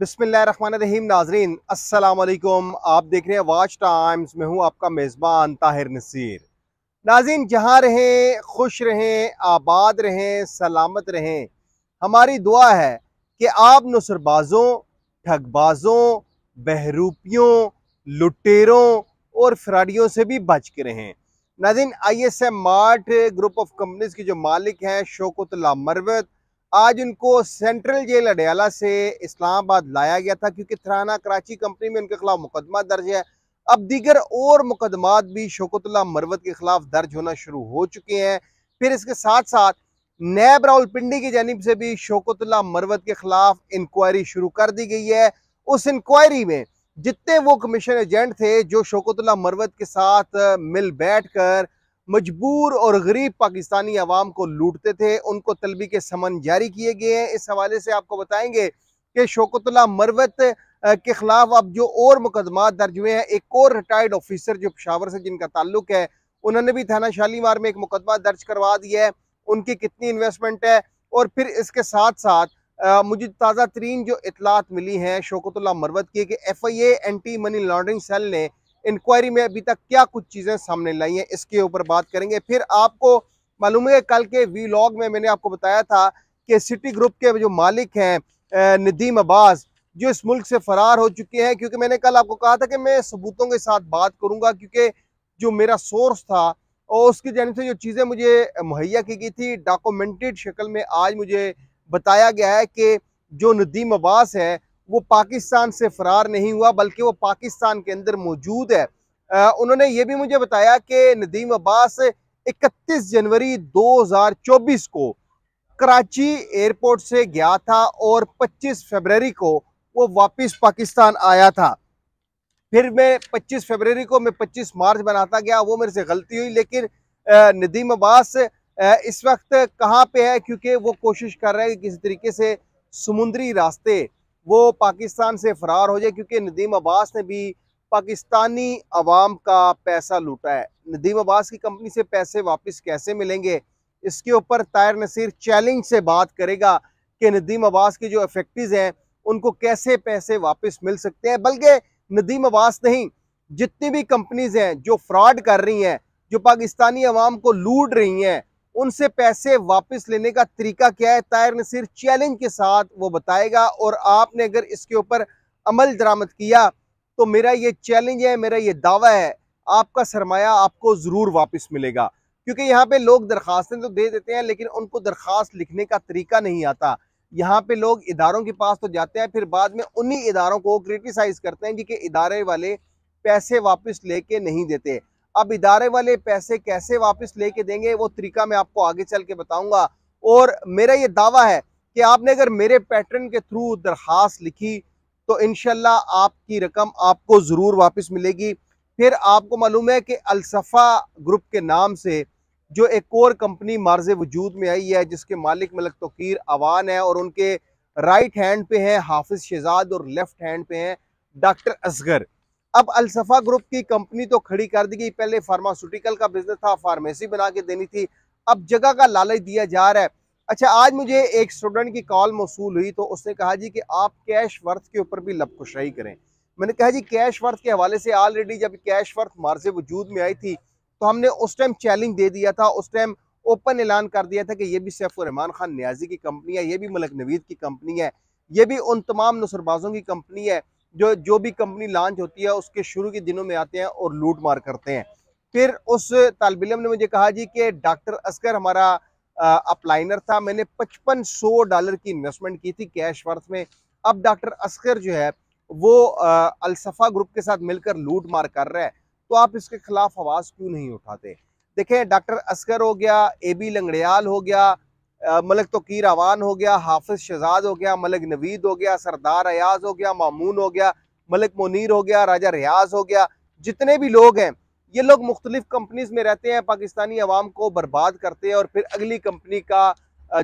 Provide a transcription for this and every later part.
बिसमीम नाजरीन असलकुम आप देख रहे हैं वाच टाइम्स में हूँ आपका मेज़बान ताहिर नसीर नाजीन जहाँ रहें खुश रहें आबाद रहें सलामत रहें हमारी दुआ है कि आप नसरबाजों ठगबाज़ों बहरूपियों लुटेरों और फ्राडियों से भी बच के रहें नाजीन I S M mart group of companies के जो मालिक हैं शोकतला मरवत आज उनको सेंट्रल जेल अडयाला से इस्लामाबाद लाया गया था क्योंकि थराना कराची कंपनी में उनके खिलाफ मुकदमा दर्ज है अब दीगर और मुकदमा भी शोकतुल्ला मरवत के खिलाफ दर्ज होना शुरू हो चुके हैं फिर इसके साथ साथ नैब पिंडी की जानब से भी शोकतुल्ला मरवत के खिलाफ इंक्वायरी शुरू कर दी गई है उस इंक्वायरी में जितने वो कमीशन एजेंट थे जो शोकतुल्ला मरवत के साथ मिल बैठ कर मजबूर और गरीब पाकिस्तानी आवाम को लूटते थे उनको तलबी के समन जारी किए गए हैं इस हवाले से आपको बताएंगे कि शोकतुल्ला मरवत के ख़िलाफ़ अब जो और मुकदमा दर्ज हुए हैं एक और रिटायर्ड ऑफिसर जो पशावर से जिनका ताल्लुक है उन्होंने भी थाना शालीमार में एक मुकदमा दर्ज करवा दिया है उनकी कितनी इन्वेस्टमेंट है और फिर इसके साथ साथ आ, मुझे ताज़ा तरीन जो इतलात मिली हैं शोकतुल्ला मरवत की कि F I A anti money laundering cell ने इंक्वायरी में अभी तक क्या कुछ चीज़ें सामने लाई हैं इसके ऊपर बात करेंगे फिर आपको मालूम है कल के वी में मैंने आपको बताया था कि सिटी ग्रुप के जो मालिक हैं नदीम अब्बास जो इस मुल्क से फरार हो चुके हैं क्योंकि मैंने कल आपको कहा था कि मैं सबूतों के साथ बात करूंगा क्योंकि जो मेरा सोर्स था और उसकी जानब से जो चीज़ें मुझे मुहैया की गई थी डॉक्यूमेंटेड शक्ल में आज मुझे बताया गया है कि जो नदीम अब्बास हैं वो पाकिस्तान से फरार नहीं हुआ बल्कि वो पाकिस्तान के अंदर मौजूद है उन्होंने ये भी मुझे बताया कि नदीम अब्बास 31 जनवरी 2024 को कराची एयरपोर्ट से गया था और 25 फरवरी को वो वापस पाकिस्तान आया था फिर मैं 25 फरवरी को मैं 25 मार्च बनाता गया वो मेरे से गलती हुई लेकिन नदीम अब्बास इस वक्त कहाँ पे है क्योंकि वो कोशिश कर रहे हैं कि किसी तरीके से समुद्री रास्ते वो पाकिस्तान से फ़रार हो जाए क्योंकि नदीम अब्बास ने भी पाकिस्तानी आवाम का पैसा लूटा है नदीम अब्बास की कंपनी से पैसे वापस कैसे मिलेंगे इसके ऊपर तायर नसीर चैलेंज से बात करेगा कि नदीम अब्बास की जो फैक्ट्रीज़ हैं उनको कैसे पैसे वापस मिल सकते हैं बल्कि नदीम अब्बास नहीं जितनी भी कंपनीज़ हैं जो फ्रॉड कर रही हैं जो पाकिस्तानी आवाम को लूट रही हैं उनसे पैसे वापस लेने का तरीका क्या है तायर नसीर चैलेंज के साथ वो बताएगा और आपने अगर इसके ऊपर अमल दरामद किया तो मेरा ये चैलेंज है मेरा ये दावा है आपका सरमाया आपको ज़रूर वापस मिलेगा क्योंकि यहाँ पे लोग दरखास्तें तो दे देते हैं लेकिन उनको दरखास्त लिखने का तरीका नहीं आता यहाँ पे लोग इदारों के पास तो जाते हैं फिर बाद में उन्हीं इदारों को क्रिटिसाइज़ करते हैं जिनके इदारे वाले पैसे वापस लेके नहीं देते अब इदारे वाले पैसे कैसे वापस लेके देंगे वो तरीका मैं आपको आगे चल के बताऊंगा और मेरा ये दावा है कि आपने अगर मेरे पैटर्न के थ्रू दरख्वास्त लिखी तो इन आपकी रकम आपको ज़रूर वापस मिलेगी फिर आपको मालूम है कि अलसफ़ा ग्रुप के नाम से जो एक और कंपनी मार्ज वजूद में आई है जिसके मालिक मलक तोकीर अवान है और उनके राइट हैंड पे हैं हाफिज़ शहजाद और लेफ़्ट हैंड पे हैं डॉक्टर असगर अब अलसफा ग्रुप की कंपनी तो खड़ी कर दी गई पहले फार्मास्यूटिकल का बिजनेस था फार्मेसी बना के देनी थी अब जगह का लालच दिया जा रहा है अच्छा आज मुझे एक स्टूडेंट की कॉल मौसू हुई तो उसने कहा जी कि आप कैश वर्थ के ऊपर भी लपकुशाही करें मैंने कहा जी कैश वर्थ के हवाले से ऑलरेडी जब कैश वर्थ मार्जे वजूद में आई थी तो हमने उस टाइम चैलेंज दे दिया था उस टाइम ओपन ऐलान कर दिया था कि ये भी सैफ रहमान खान न्याजी की कंपनी है ये भी मलक नवीद की कंपनी है ये भी उन तमाम नसरबाजों की कंपनी है जो जो भी कंपनी लॉन्च होती है उसके शुरू के दिनों में आते हैं और लूट मार करते हैं फिर उस तालब इलम ने मुझे कहा जी कि डॉक्टर असगर हमारा अपलाइनर था मैंने पचपन सौ डॉलर की इन्वेस्टमेंट की थी कैश वर्थ में अब डॉक्टर असगर जो है वो अलसफा ग्रुप के साथ मिलकर लूट मार कर रहा है तो आप इसके खिलाफ आवाज़ क्यों नहीं उठाते देखें डॉक्टर असगर हो गया ए बी लंगड़ियाल हो गया तो कीर अवान हो गया हाफिज शहजाद हो गया मलिक नवीद हो गया सरदार अयाज हो गया मामून हो गया मलिक मुनीर हो गया राजा रियाज हो गया जितने भी लोग हैं ये लोग मुख्तलिफ कंपनीज में रहते हैं पाकिस्तानी आवाम को बर्बाद करते हैं और फिर अगली कंपनी का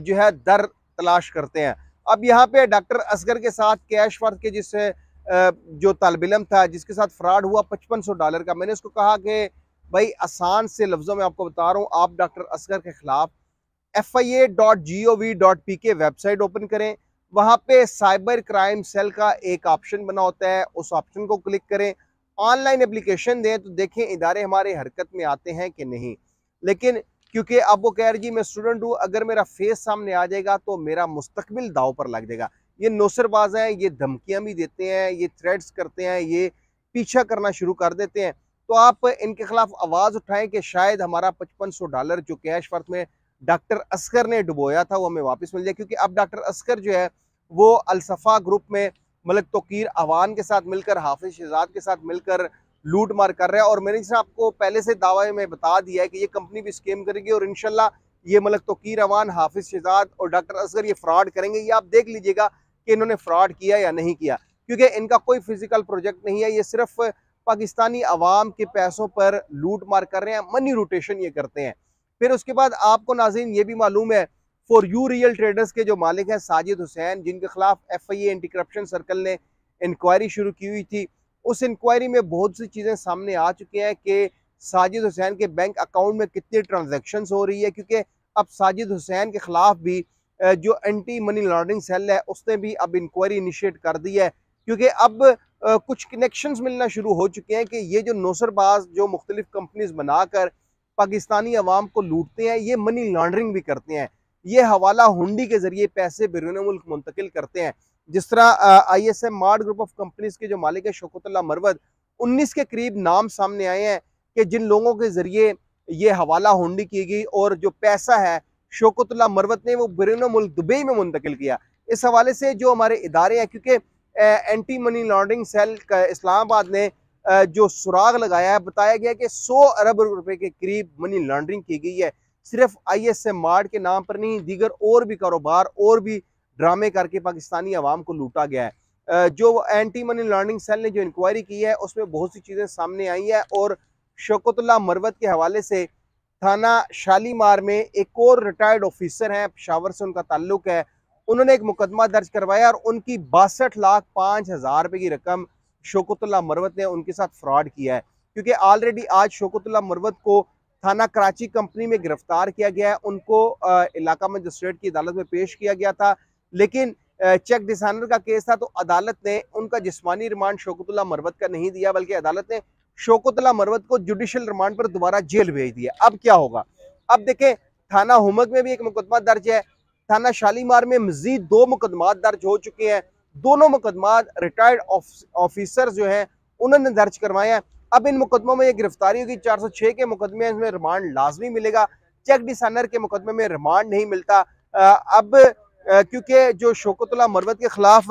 जो है दर तलाश करते हैं अब यहाँ पे डॉक्टर असगर के साथ कैश फर्द के जिस जो तालब इलम था जिसके साथ फ्रॉड हुआ पचपन सौ डॉलर का मैंने उसको कहा कि भाई आसान से लफ्ज़ों में आपको बता रहा हूँ आप डॉक्टर असगर के ख़िलाफ़ F I A dot G O V dot P K website open करें वहाँ पे साइबर क्राइम सेल का एक ऑप्शन बना होता है उस ऑप्शन को क्लिक करें ऑनलाइन एप्लीकेशन दें तो देखें इदारे हमारे हरकत में आते हैं कि नहीं लेकिन क्योंकि अब वो कह रही जी मैं स्टूडेंट हूँ अगर मेरा फेस सामने आ जाएगा तो मेरा मुस्तकबिल दाव पर लग जाएगा ये नौसरबाज हैं ये धमकियाँ भी देते हैं ये थ्रेड्स करते हैं ये पीछा करना शुरू कर देते हैं तो आप इनके खिलाफ आवाज़ उठाएं कि शायद हमारा पचपन सौ डॉलर जो कैश वर्थ में डॉक्टर असगर ने डुबोया था वो हमें वापस मिल जाए क्योंकि अब डॉक्टर असगर जो है वो अलसफ़ा ग्रुप में मलक तोकीर अवान के साथ मिलकर हाफिज शहजाद के साथ मिलकर लूट मार कर रहा है और मैंने आपको पहले से दावे में बता दिया है कि ये कंपनी भी स्कैम करेगी और इनशाला ये मलक तोकीर अवान हाफिज शहजाद और डॉक्टर असगर ये फ्रॉड करेंगे ये आप देख लीजिएगा कि इन्होंने फ्रॉड किया या नहीं किया क्योंकि इनका कोई फिजिकल प्रोजेक्ट नहीं है ये सिर्फ पाकिस्तानी आवाम के पैसों पर लूट मार कर रहे हैं मनी रोटेशन ये करते हैं फिर उसके बाद आपको नाजीन ये भी मालूम है फॉर यू रियल ट्रेडर्स के जो मालिक हैं साजिद हुसैन जिनके खिलाफ F I A anti corruption circle ने इंक्वायरी शुरू की हुई थी उस इंक्वायरी में बहुत सी चीज़ें सामने आ चुकी हैं कि साजिद हुसैन के बैंक अकाउंट में कितनी ट्रांजेक्शन हो रही है क्योंकि अब साजिद हुसैन के खिलाफ भी जो एंटी मनी लॉन्ड्रिंग सेल है उसने भी अब इंक्वायरी इनिशिएट कर दी है क्योंकि अब कुछ कनेक्शंस मिलना शुरू हो चुके हैं कि ये जो नौसरबाज जो मुख्तलिफ कंपनीज बनाकर पाकिस्तानी अवाम को लूटते हैं ये मनी लॉन्ड्रिंग भी करते हैं ये हवाला हुंडी के जरिए पैसे बैरून मुल्क मुंतकिल करते हैं जिस तरह I S M mart group of companies के जो मालिक है शोकतल्ला मरवत उन्नीस के करीब नाम सामने आए हैं कि जिन लोगों के जरिए ये हवाला हुंडी की गई और जो पैसा है शोकतुल्ला मरवत ने वो बैरून मुल्क दुबई में मुंतकिल किया इस हवाले से जो हमारे इदारे हैं क्योंकि anti money laundering cell Islamabad ने जो सुराग लगाया है बताया गया कि 100 अरब रुपए के करीब मनी लॉन्ड्रिंग की गई है सिर्फ आई एस एम के नाम पर नहीं दीगर और भी कारोबार और भी ड्रामे करके पाकिस्तानी आवाम को लूटा गया है जो एंटी मनी लॉन्ड्रिंग सेल ने जो इंक्वायरी की है उसमें बहुत सी चीज़ें सामने आई है और शौकतुल्ला मरवत के हवाले से थाना शालीमार में एक और रिटायर्ड ऑफिसर हैं पेशावर से उनका ताल्लुक है उन्होंने एक मुकदमा दर्ज करवाया और उनकी बासठ लाख पाँच हज़ार रुपये की रकम शोकतुल्ला मरवत ने उनके साथ फ्रॉड किया है क्योंकि ऑलरेडी आज शोकतुल्ला मरवत को थाना कराची कंपनी में गिरफ्तार किया गया है उनको इलाका मजिस्ट्रेट की अदालत में पेश किया गया था लेकिन चेक डिसाइनर का केस था तो अदालत ने उनका जिस्मानी रिमांड शोकतुल्ला मरवत का नहीं दिया बल्कि अदालत ने शोकतुल्ला मरवत को जुडिशल रिमांड पर दोबारा जेल भेज दिया अब क्या होगा अब देखें थाना हुमक में भी एक मुकदमा दर्ज है थाना शालीमार में मजीद दो मुकदमा दर्ज हो चुके हैं दोनों मुकदमा रिटायर्ड ऑफिसर जो है उन्होंने दर्ज करवाया है अब इन मुकदमों में ये गिरफ्तारी होगी 406 के मुकदमे में रिमांड लाजमी मिलेगा चेक डिसनर के मुकदमे में रिमांड नहीं मिलता अब क्योंकि जो शोकतुल्ला मरवत के खिलाफ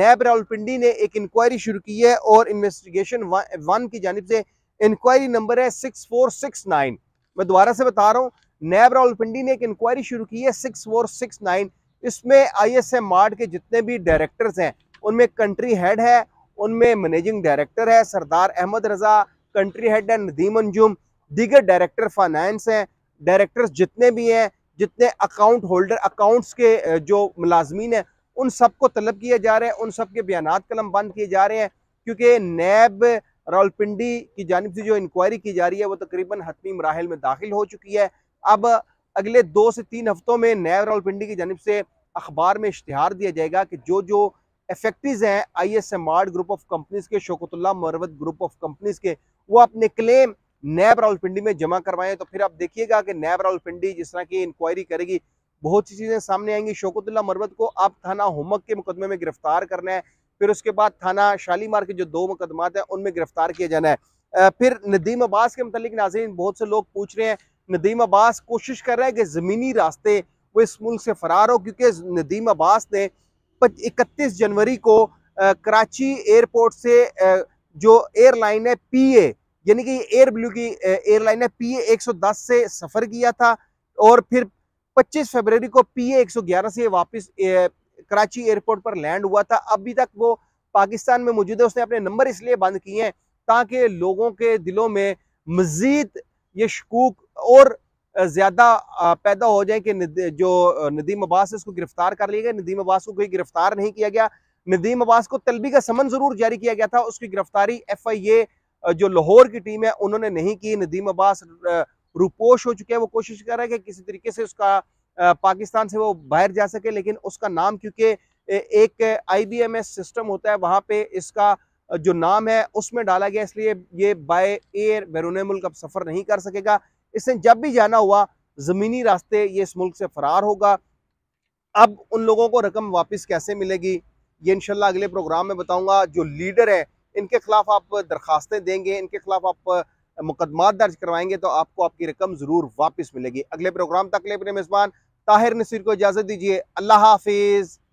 नैब रावलपिंडी ने एक इंक्वायरी शुरू की है और इन्वेस्टिगेशन वन की जानब से इंक्वायरी नंबर है सिक्स फोर सिक्स नाइन मैं दोबारा से बता रहा हूँ नैब रावलपिंडी ने एक इंक्वायरी शुरू की है सिक्स फोर सिक्स नाइन इसमें आई एस एम मार्ट के जितने भी डायरेक्टर्स हैं उनमें कंट्री हेड है उनमें मैनेजिंग डायरेक्टर है सरदार अहमद रज़ा कंट्री हेड है नदीम अंजुम दीगर डायरेक्टर फाइनेंस हैं डायरेक्टर्स जितने भी हैं जितने अकाउंट होल्डर अकाउंट्स के जो मुलाजमीन हैं उन सबको तलब किया जा रहे हैं उन सब के बयान कलम बंद किए जा रहे हैं क्योंकि नैब रावलपिंडी की जानब से जो इंक्वायरी की जा रही है वो तकरीबन हतमी मराहल में दाखिल हो चुकी है अब अगले दो से तीन हफ्तों में नैब रावलपिंडी की जानब से अखबार में इश्तहार दिया जाएगा कि जो जो एफेक्टिव हैं I S M R group of companies के Shaukatullah Marwat group of companies के वो अपने क्लेम नैब रावलपिंडी में जमा करवाएं तो फिर आप देखिएगा कि नैब रावलपिंडी जिस तरह की इंक्वायरी करेगी बहुत सी चीज़ें सामने आएंगी शोकतुल्ला मरवत को आप थाना होमक के मुकदमे में गिरफ्तार करना है फिर उसके बाद थाना शालीमार के जो दो मुकदमात हैं उनमें गिरफ्तार किया जाना है फिर नदीम अब्बास के मतलब नाजीन बहुत से लोग पूछ रहे हैं नदीम अब्बास कोशिश कर रहे हैं कि ज़मीनी रास्ते वो इस मुल्क से फरार हो क्योंकि नदीम अब्बास ने इकतीस जनवरी को कराची एयरपोर्ट से जो एयरलाइन है पी ए यानी कि एयर ब्लू की एयरलाइन है पी ए एक सौ दस से सफ़र किया था और फिर पच्चीस फरवरी को पी ए एक सौ ग्यारह से वापस कराची एयरपोर्ट पर लैंड हुआ था अभी तक वो पाकिस्तान में मौजूद है उसने अपने नंबर इसलिए बंद किए हैं ताकि लोगों के दिलों में मज़ीद ये शकूक और ज़्यादा पैदा हो जाए कि जो नदीम अब्बास है उसको गिरफ्तार कर लिया गया नदीम अब्बास को कोई गिरफ्तार नहीं किया गया नदीम अब्बास को तलबी का समन ज़रूर जारी किया गया था उसकी गिरफ्तारी एफ आई ए जो लाहौर की टीम है उन्होंने नहीं की नदीम अब्बास रुपोश हो चुके हैं वो कोशिश कर रहे हैं कि किसी तरीके से उसका पाकिस्तान से वो बाहर जा सके लेकिन उसका नाम क्योंकि एक आईबीएमएस सिस्टम होता है वहाँ पे इसका जो नाम है उसमें डाला गया इसलिए ये बाय एयर बैरून मुल्क अब सफ़र नहीं कर सकेगा इसने जब भी जाना हुआ ज़मीनी रास्ते ये इस मुल्क से फरार होगा अब उन लोगों को रकम वापस कैसे मिलेगी ये इनशाला अगले प्रोग्राम में बताऊँगा जो लीडर है इनके खिलाफ आप दरखास्तें देंगे इनके खिलाफ आप मुकदमा दर्ज करवाएंगे तो आपको आपकी रकम ज़रूर वापस मिलेगी अगले प्रोग्राम तक ले अपने मेज़बान ताहिर नसीर को इजाज़त दीजिए अल्लाह हाफिज़